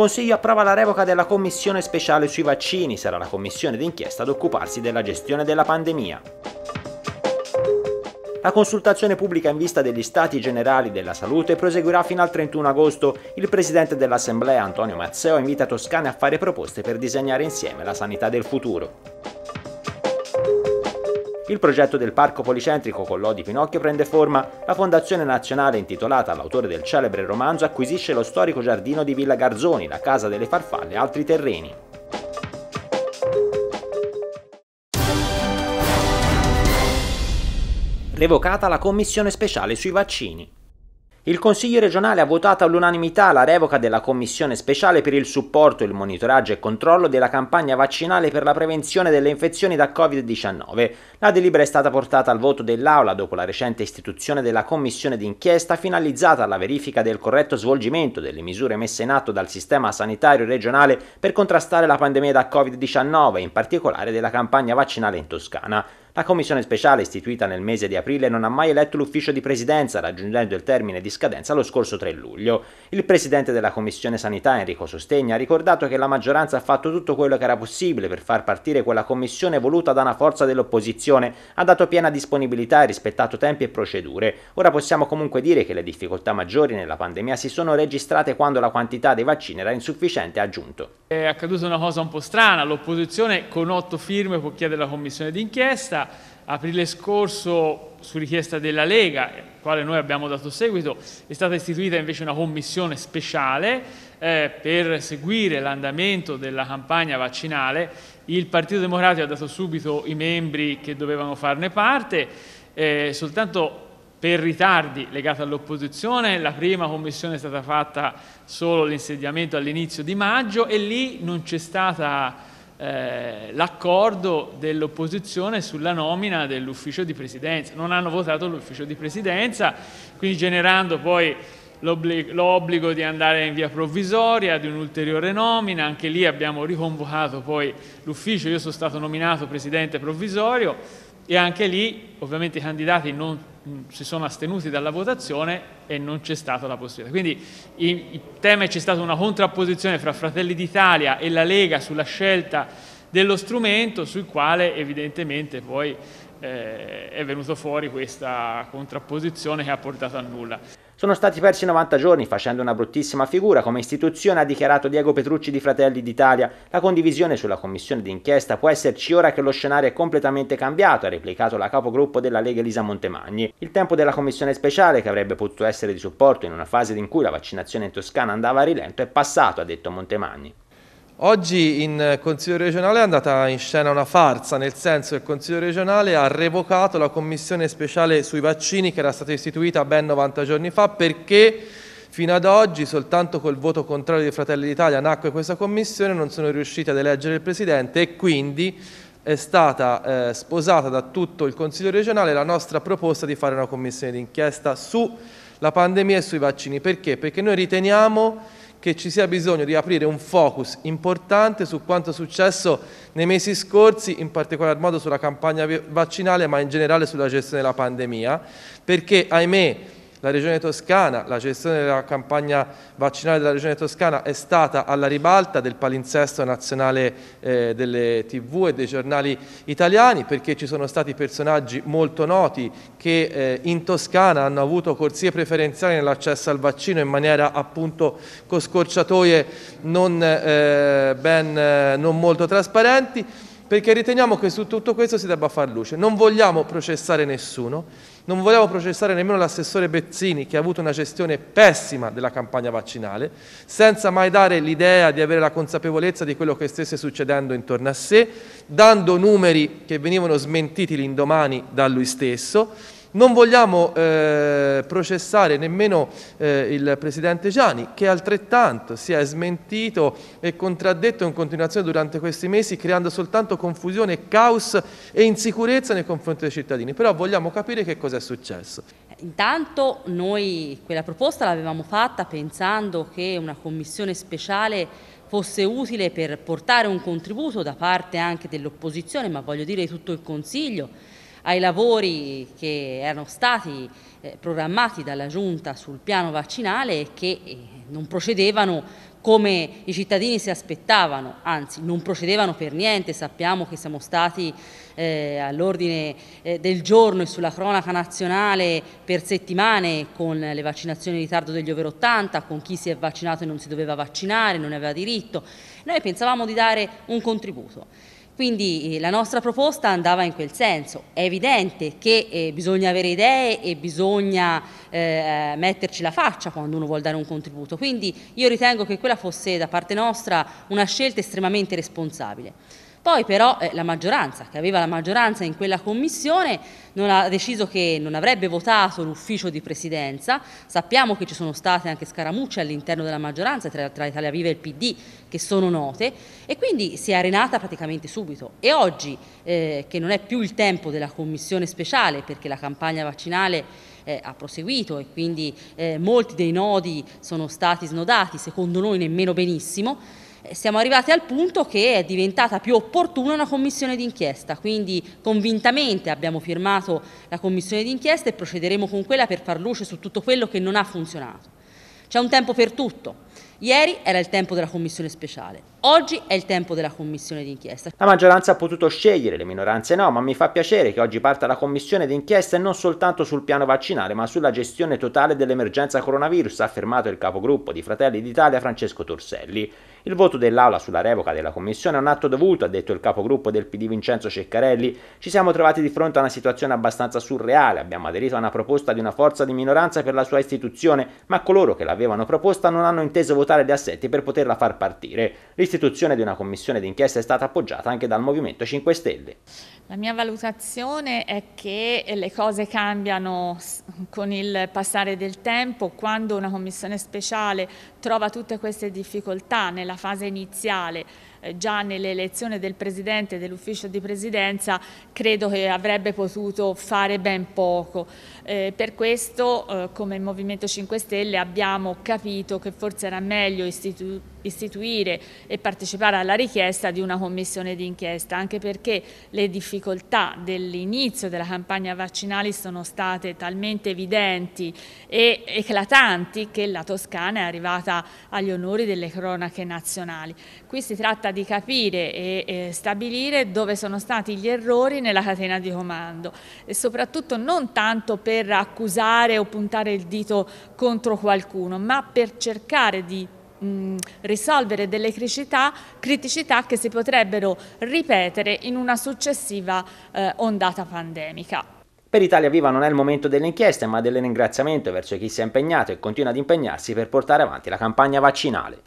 Consiglio approva la revoca della commissione speciale sui vaccini, sarà la commissione d'inchiesta ad occuparsi della gestione della pandemia. La consultazione pubblica in vista degli Stati Generali della Salute proseguirà fino al 31 agosto. Il presidente dell'Assemblea, Antonio Mazzeo, invita Toscane a fare proposte per disegnare insieme la sanità del futuro. Il progetto del parco policentrico con Lodi Pinocchio prende forma, la Fondazione Nazionale intitolata all'autore del celebre romanzo acquisisce lo storico giardino di Villa Garzoni, la Casa delle Farfalle e altri terreni. Revocata la commissione speciale sui vaccini. Il Consiglio regionale ha votato all'unanimità la revoca della Commissione speciale per il supporto, il monitoraggio e controllo della campagna vaccinale per la prevenzione delle infezioni da Covid-19. La delibera è stata portata al voto dell'Aula dopo la recente istituzione della Commissione d'inchiesta finalizzata alla verifica del corretto svolgimento delle misure messe in atto dal sistema sanitario regionale per contrastare la pandemia da Covid-19, in particolare della campagna vaccinale in Toscana. La commissione speciale istituita nel mese di aprile non ha mai eletto l'ufficio di presidenza, raggiungendo il termine di scadenza lo scorso 3 luglio. Il presidente della commissione sanità, Enrico Sostegna, ha ricordato che la maggioranza ha fatto tutto quello che era possibile per far partire quella commissione voluta da una forza dell'opposizione, ha dato piena disponibilità e rispettato tempi e procedure. Ora possiamo comunque dire che le difficoltà maggiori nella pandemia si sono registrate quando la quantità dei vaccini era insufficiente, ha aggiunto. È accaduta una cosa un po' strana, l'opposizione con otto firme può chiedere la commissione d'inchiesta, 30 aprile scorso, su richiesta della Lega, al quale noi abbiamo dato seguito, è stata istituita invece una commissione speciale eh, per seguire l'andamento della campagna vaccinale. Il Partito Democratico ha dato subito i membri che dovevano farne parte, eh, soltanto per ritardi legati all'opposizione, la prima commissione è stata fatta solo l'insediamento all'inizio di maggio e lì non c'è stata eh, l'accordo dell'opposizione sulla nomina dell'ufficio di presidenza. Non hanno votato l'ufficio di presidenza, quindi generando poi l'obbligo di andare in via provvisoria, di un'ulteriore nomina, anche lì abbiamo riconvocato poi l'ufficio, io sono stato nominato presidente provvisorio e anche lì ovviamente i candidati non si sono astenuti dalla votazione e non c'è stata la possibilità. Quindi il tema è c'è stata una contrapposizione fra Fratelli d'Italia e la Lega sulla scelta dello strumento sul quale evidentemente poi eh, è venuto fuori questa contrapposizione che ha portato a nulla. Sono stati persi 90 giorni facendo una bruttissima figura, come istituzione ha dichiarato Diego Petrucci di Fratelli d'Italia. La condivisione sulla commissione d'inchiesta può esserci ora che lo scenario è completamente cambiato, ha replicato la capogruppo della Lega Elisa Montemagni. Il tempo della commissione speciale, che avrebbe potuto essere di supporto in una fase in cui la vaccinazione in Toscana andava a rilento, è passato, ha detto Montemagni. Oggi in eh, Consiglio regionale è andata in scena una farsa, nel senso che il Consiglio regionale ha revocato la commissione speciale sui vaccini che era stata istituita ben 90 giorni fa perché fino ad oggi soltanto col voto contrario di Fratelli d'Italia nacque questa commissione, non sono riusciti ad eleggere il Presidente e quindi è stata eh, sposata da tutto il Consiglio regionale la nostra proposta di fare una commissione d'inchiesta sulla pandemia e sui vaccini. Perché? Perché noi riteniamo che ci sia bisogno di aprire un focus importante su quanto è successo nei mesi scorsi, in particolar modo sulla campagna vaccinale, ma in generale sulla gestione della pandemia, perché ahimè la Regione Toscana, la gestione della campagna vaccinale della Regione Toscana è stata alla ribalta del palinsesto nazionale eh, delle tv e dei giornali italiani perché ci sono stati personaggi molto noti che eh, in Toscana hanno avuto corsie preferenziali nell'accesso al vaccino in maniera appunto con scorciatoie non, eh, ben, eh, non molto trasparenti perché riteniamo che su tutto questo si debba far luce. Non vogliamo processare nessuno, non volevo processare nemmeno l'assessore Bezzini, che ha avuto una gestione pessima della campagna vaccinale, senza mai dare l'idea di avere la consapevolezza di quello che stesse succedendo intorno a sé, dando numeri che venivano smentiti l'indomani da lui stesso non vogliamo eh, processare nemmeno eh, il Presidente Gianni, che altrettanto si è smentito e contraddetto in continuazione durante questi mesi, creando soltanto confusione, caos e insicurezza nei confronti dei cittadini. Però vogliamo capire che cosa è successo. Eh, intanto noi quella proposta l'avevamo fatta pensando che una commissione speciale fosse utile per portare un contributo da parte anche dell'opposizione, ma voglio dire di tutto il Consiglio, ai lavori che erano stati eh, programmati dalla Giunta sul piano vaccinale e che eh, non procedevano come i cittadini si aspettavano, anzi non procedevano per niente, sappiamo che siamo stati eh, all'ordine eh, del giorno e sulla cronaca nazionale per settimane con le vaccinazioni in ritardo degli over 80, con chi si è vaccinato e non si doveva vaccinare, non aveva diritto, noi pensavamo di dare un contributo. Quindi eh, la nostra proposta andava in quel senso. È evidente che eh, bisogna avere idee e bisogna eh, metterci la faccia quando uno vuole dare un contributo. Quindi io ritengo che quella fosse da parte nostra una scelta estremamente responsabile. Poi però eh, la maggioranza, che aveva la maggioranza in quella commissione, non ha deciso che non avrebbe votato l'ufficio di presidenza. Sappiamo che ci sono state anche scaramucce all'interno della maggioranza tra, tra Italia Viva e il PD che sono note e quindi si è arenata praticamente subito. E oggi, eh, che non è più il tempo della commissione speciale perché la campagna vaccinale eh, ha proseguito e quindi eh, molti dei nodi sono stati snodati, secondo noi nemmeno benissimo, eh, siamo arrivati al punto che è diventata più opportuna una commissione d'inchiesta, quindi convintamente abbiamo firmato la commissione d'inchiesta e procederemo con quella per far luce su tutto quello che non ha funzionato. C'è un tempo per tutto. Ieri era il tempo della commissione speciale, oggi è il tempo della commissione d'inchiesta. La maggioranza ha potuto scegliere, le minoranze no, ma mi fa piacere che oggi parta la commissione d'inchiesta e non soltanto sul piano vaccinale, ma sulla gestione totale dell'emergenza coronavirus, ha affermato il capogruppo di Fratelli d'Italia Francesco Torselli. Il voto dell'Aula sulla revoca della Commissione è un atto dovuto, ha detto il capogruppo del PD Vincenzo Ceccarelli. Ci siamo trovati di fronte a una situazione abbastanza surreale, abbiamo aderito a una proposta di una forza di minoranza per la sua istituzione, ma coloro che l'avevano proposta non hanno inteso votare gli assetti per poterla far partire. L'istituzione di una commissione d'inchiesta è stata appoggiata anche dal Movimento 5 Stelle. La mia valutazione è che le cose cambiano con il passare del tempo, quando una commissione speciale trova tutte queste difficoltà nella nella fase iniziale, eh, già nell'elezione del Presidente e dell'Ufficio di Presidenza, credo che avrebbe potuto fare ben poco. Eh, per questo eh, come Movimento 5 Stelle abbiamo capito che forse era meglio istitu istituire e partecipare alla richiesta di una commissione d'inchiesta, anche perché le difficoltà dell'inizio della campagna vaccinale sono state talmente evidenti e eclatanti che la Toscana è arrivata agli onori delle cronache nazionali. Qui si tratta di capire e, e stabilire dove sono stati gli errori nella catena di comando e soprattutto non tanto per per accusare o puntare il dito contro qualcuno, ma per cercare di risolvere delle criticità, criticità, che si potrebbero ripetere in una successiva eh, ondata pandemica. Per Italia Viva non è il momento delle inchieste, ma del ringraziamento verso chi si è impegnato e continua ad impegnarsi per portare avanti la campagna vaccinale.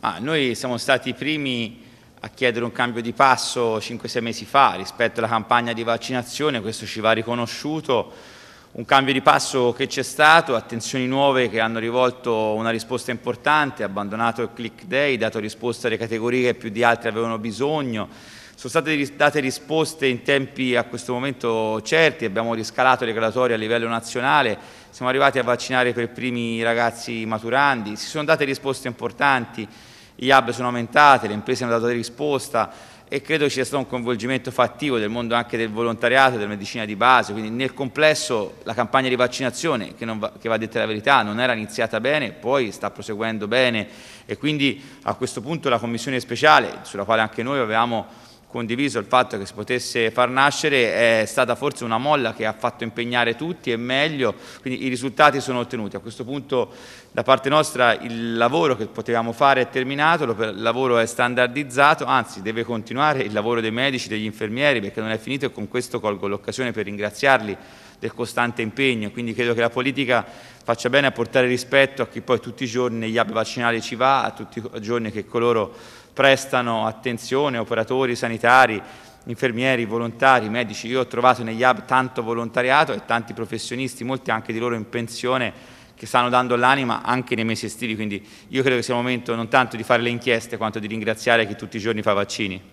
Ma noi siamo stati i primi a chiedere un cambio di passo 5-6 mesi fa rispetto alla campagna di vaccinazione, questo ci va riconosciuto un cambio di passo che c'è stato, attenzioni nuove che hanno rivolto una risposta importante, abbandonato il click day, dato risposta alle categorie che più di altre avevano bisogno, sono state date risposte in tempi a questo momento certi, abbiamo riscalato le gradatorie a livello nazionale, siamo arrivati a vaccinare per primi i ragazzi maturandi, si sono date risposte importanti, gli hub sono aumentati, le imprese hanno dato risposta, e credo ci sia stato un coinvolgimento fattivo del mondo anche del volontariato, della medicina di base, quindi nel complesso la campagna di vaccinazione, che, va, che va detta la verità, non era iniziata bene, poi sta proseguendo bene e quindi a questo punto la Commissione speciale, sulla quale anche noi avevamo condiviso il fatto che si potesse far nascere è stata forse una molla che ha fatto impegnare tutti e meglio, quindi i risultati sono ottenuti. A questo punto da parte nostra il lavoro che potevamo fare è terminato, il lavoro è standardizzato, anzi deve continuare il lavoro dei medici, degli infermieri perché non è finito e con questo colgo l'occasione per ringraziarli del costante impegno, quindi credo che la politica faccia bene a portare rispetto a chi poi tutti i giorni negli app vaccinali ci va, a tutti i giorni che coloro prestano attenzione, operatori sanitari, infermieri, volontari, medici. Io ho trovato negli hub tanto volontariato e tanti professionisti, molti anche di loro in pensione, che stanno dando l'anima anche nei mesi estivi, quindi io credo che sia il momento non tanto di fare le inchieste quanto di ringraziare chi tutti i giorni fa vaccini.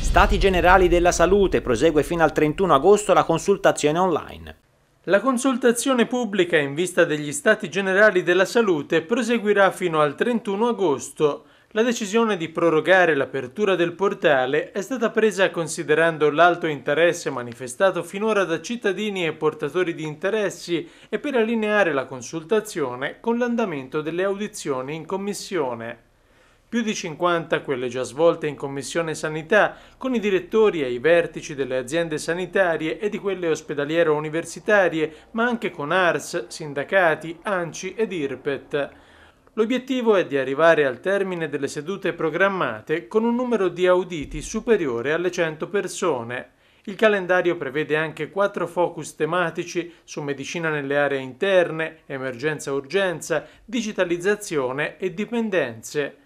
Stati Generali della Salute prosegue fino al 31 agosto la consultazione online. La consultazione pubblica in vista degli Stati Generali della Salute proseguirà fino al 31 agosto. La decisione di prorogare l'apertura del portale è stata presa considerando l'alto interesse manifestato finora da cittadini e portatori di interessi e per allineare la consultazione con l'andamento delle audizioni in commissione più di 50 quelle già svolte in Commissione Sanità, con i direttori e i vertici delle aziende sanitarie e di quelle ospedaliere universitarie ma anche con ARS, sindacati, ANCI ed IRPET. L'obiettivo è di arrivare al termine delle sedute programmate con un numero di auditi superiore alle 100 persone. Il calendario prevede anche quattro focus tematici su medicina nelle aree interne, emergenza-urgenza, digitalizzazione e dipendenze.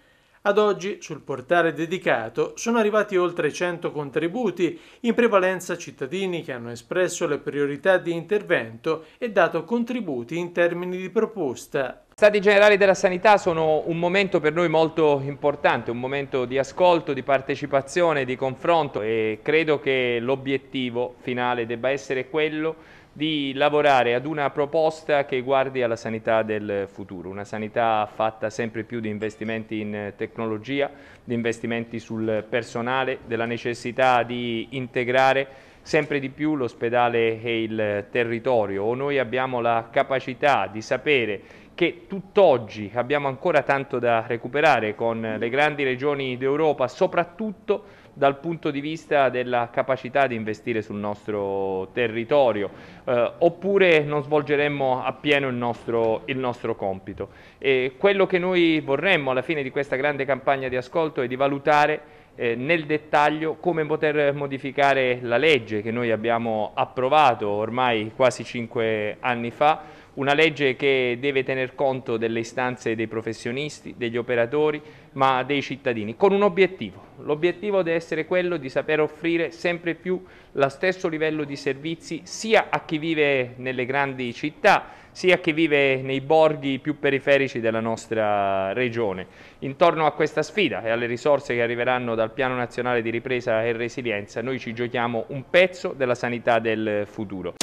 Ad oggi sul portale dedicato sono arrivati oltre 100 contributi, in prevalenza cittadini che hanno espresso le priorità di intervento e dato contributi in termini di proposta. Stati generali della sanità sono un momento per noi molto importante, un momento di ascolto, di partecipazione, di confronto e credo che l'obiettivo finale debba essere quello di lavorare ad una proposta che guardi alla sanità del futuro, una sanità fatta sempre più di investimenti in tecnologia, di investimenti sul personale, della necessità di integrare sempre di più l'ospedale e il territorio o noi abbiamo la capacità di sapere che tutt'oggi abbiamo ancora tanto da recuperare con le grandi regioni d'Europa, soprattutto dal punto di vista della capacità di investire sul nostro territorio, eh, oppure non svolgeremmo appieno il nostro, il nostro compito. E quello che noi vorremmo alla fine di questa grande campagna di ascolto è di valutare eh, nel dettaglio come poter modificare la legge che noi abbiamo approvato ormai quasi cinque anni fa una legge che deve tener conto delle istanze dei professionisti, degli operatori, ma dei cittadini, con un obiettivo. L'obiettivo deve essere quello di saper offrire sempre più lo stesso livello di servizi sia a chi vive nelle grandi città, sia a chi vive nei borghi più periferici della nostra regione. Intorno a questa sfida e alle risorse che arriveranno dal Piano Nazionale di Ripresa e Resilienza, noi ci giochiamo un pezzo della sanità del futuro.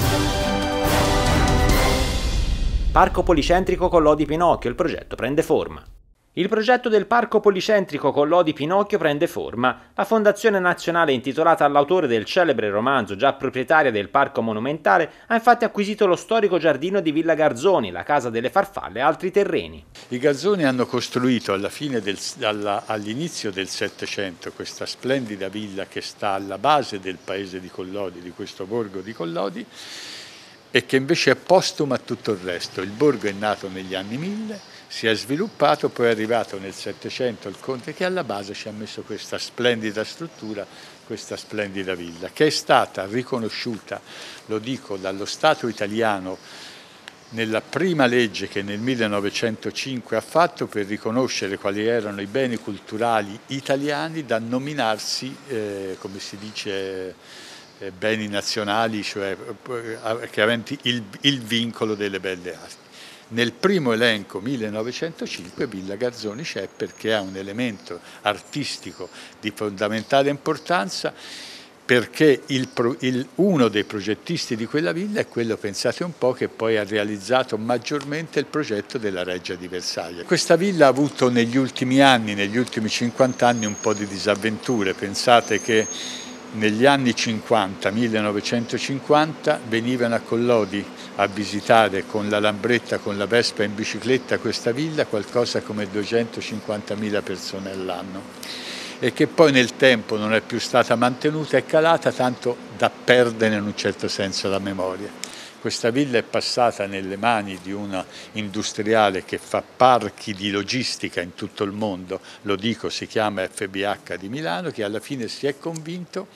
Parco policentrico Collò di Pinocchio, il progetto prende forma. Il progetto del Parco Policentrico Collò di Pinocchio prende forma. La Fondazione Nazionale intitolata all'autore del celebre romanzo, già proprietaria del Parco Monumentale, ha infatti acquisito lo storico giardino di Villa Garzoni, la Casa delle Farfalle e altri terreni. I Garzoni hanno costruito all'inizio del Settecento questa splendida villa che sta alla base del paese di Collodi, di questo borgo di Collodi, e che invece è postuma a tutto il resto. Il borgo è nato negli anni 1000, si è sviluppato, poi è arrivato nel Settecento il conte che alla base ci ha messo questa splendida struttura, questa splendida villa, che è stata riconosciuta, lo dico, dallo Stato italiano nella prima legge che nel 1905 ha fatto per riconoscere quali erano i beni culturali italiani da nominarsi, eh, come si dice, eh, beni nazionali, cioè eh, eh, che aventi il, il vincolo delle belle arti. Nel primo elenco 1905 Villa Garzoni c'è perché ha un elemento artistico di fondamentale importanza perché il, il, uno dei progettisti di quella villa è quello, pensate un po', che poi ha realizzato maggiormente il progetto della Reggia di Versailles. Questa villa ha avuto negli ultimi anni, negli ultimi 50 anni, un po' di disavventure. Pensate che negli anni 50, 1950, venivano a Collodi a visitare con la lambretta, con la Vespa in bicicletta questa villa qualcosa come 250.000 persone all'anno e che poi nel tempo non è più stata mantenuta è calata tanto da perdere in un certo senso la memoria. Questa villa è passata nelle mani di un industriale che fa parchi di logistica in tutto il mondo, lo dico, si chiama FBH di Milano, che alla fine si è convinto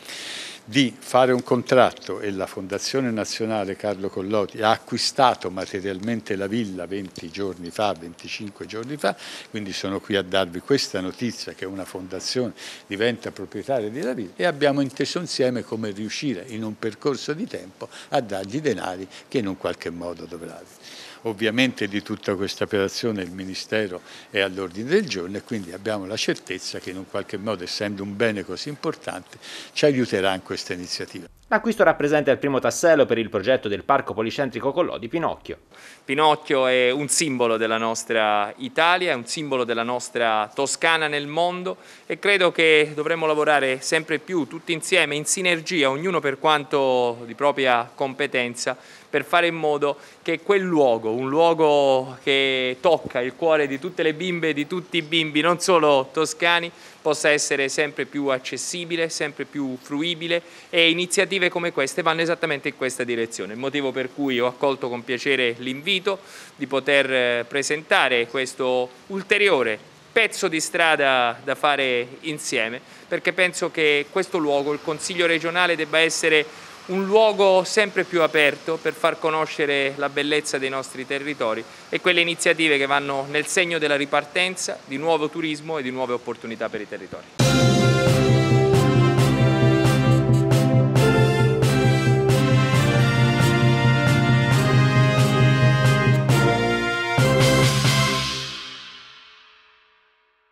di fare un contratto e la Fondazione Nazionale Carlo Collotti ha acquistato materialmente la villa 20 giorni fa, 25 giorni fa, quindi sono qui a darvi questa notizia che una fondazione diventa proprietaria della villa e abbiamo inteso insieme come riuscire in un percorso di tempo a dargli denari che in un qualche modo dovrà avere. Ovviamente di tutta questa operazione il Ministero è all'ordine del giorno e quindi abbiamo la certezza che in un qualche modo, essendo un bene così importante, ci aiuterà in questa iniziativa. L'acquisto rappresenta il primo tassello per il progetto del Parco Policentrico Collò di Pinocchio. Pinocchio è un simbolo della nostra Italia, è un simbolo della nostra Toscana nel mondo e credo che dovremmo lavorare sempre più tutti insieme, in sinergia, ognuno per quanto di propria competenza, per fare in modo che quel luogo, un luogo che tocca il cuore di tutte le bimbe e di tutti i bimbi, non solo toscani, possa essere sempre più accessibile, sempre più fruibile e iniziative come queste vanno esattamente in questa direzione, motivo per cui ho accolto con piacere l'invito di poter eh, presentare questo ulteriore pezzo di strada da fare insieme perché penso che questo luogo, il Consiglio regionale, debba essere un luogo sempre più aperto per far conoscere la bellezza dei nostri territori e quelle iniziative che vanno nel segno della ripartenza, di nuovo turismo e di nuove opportunità per i territori.